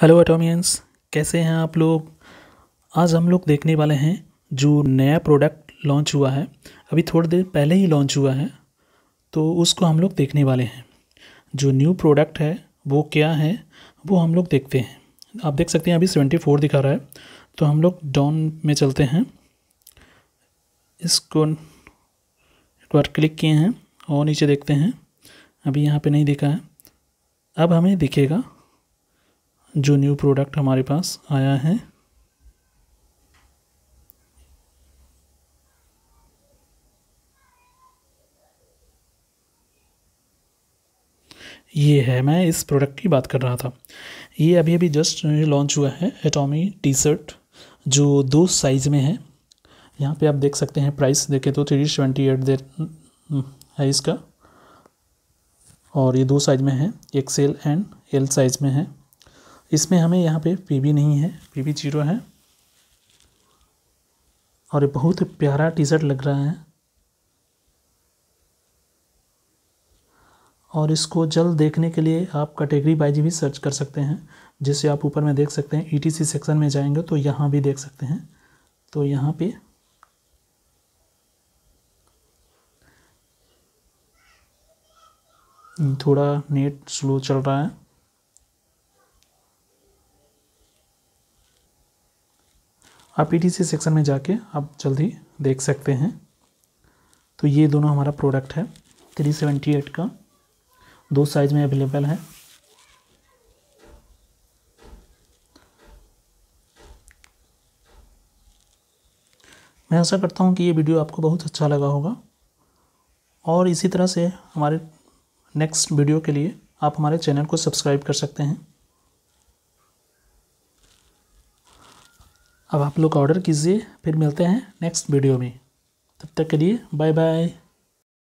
hello एटोमियंस कैसे हैं आप लोग आज हम लोग देखने वाले हैं जो नया प्रोडक्ट लॉन्च हुआ है अभी थोड़ी देर पहले ही लॉन्च हुआ है तो उसको हम लोग देखने वाले हैं जो न्यू प्रोडक्ट है वो क्या है वो हम लोग देखते हैं आप देख सकते हैं अभी सेवेंटी फोर दिखा रहा है तो हम लोग डाउन में चलते हैं इसको एक बार क्लिक किए हैं और नीचे देखते हैं अभी यहाँ पर नहीं दिखा है अब हमें दिखेगा जो न्यू प्रोडक्ट हमारे पास आया है ये है मैं इस प्रोडक्ट की बात कर रहा था ये अभी अभी जस्ट लॉन्च हुआ है एटॉमी टी शर्ट जो दो साइज़ में है यहाँ पे आप देख सकते हैं प्राइस देखें तो थ्री ट्वेंटी एट देर है इसका और ये दो साइज़ में है एक्सेल एंड एल साइज़ में है इसमें हमें यहाँ पे पी बी नहीं है पी बी जीरो है और ये बहुत प्यारा टी शर्ट लग रहा है और इसको जल्द देखने के लिए आप कैटेगरी बाइजी भी सर्च कर सकते हैं जिसे आप ऊपर में देख सकते हैं ईटीसी e सेक्शन में जाएंगे तो यहाँ भी देख सकते हैं तो यहाँ पे थोड़ा नेट स्लो चल रहा है आप पीटीसी सेक्शन में जाके आप जल्दी देख सकते हैं तो ये दोनों हमारा प्रोडक्ट है थ्री सेवेंटी एट का दो साइज़ में अवेलेबल है मैं आशा करता हूँ कि ये वीडियो आपको बहुत अच्छा लगा होगा और इसी तरह से हमारे नेक्स्ट वीडियो के लिए आप हमारे चैनल को सब्सक्राइब कर सकते हैं अब आप लोग ऑर्डर कीजिए फिर मिलते हैं नेक्स्ट वीडियो में तब तक के लिए बाय बाय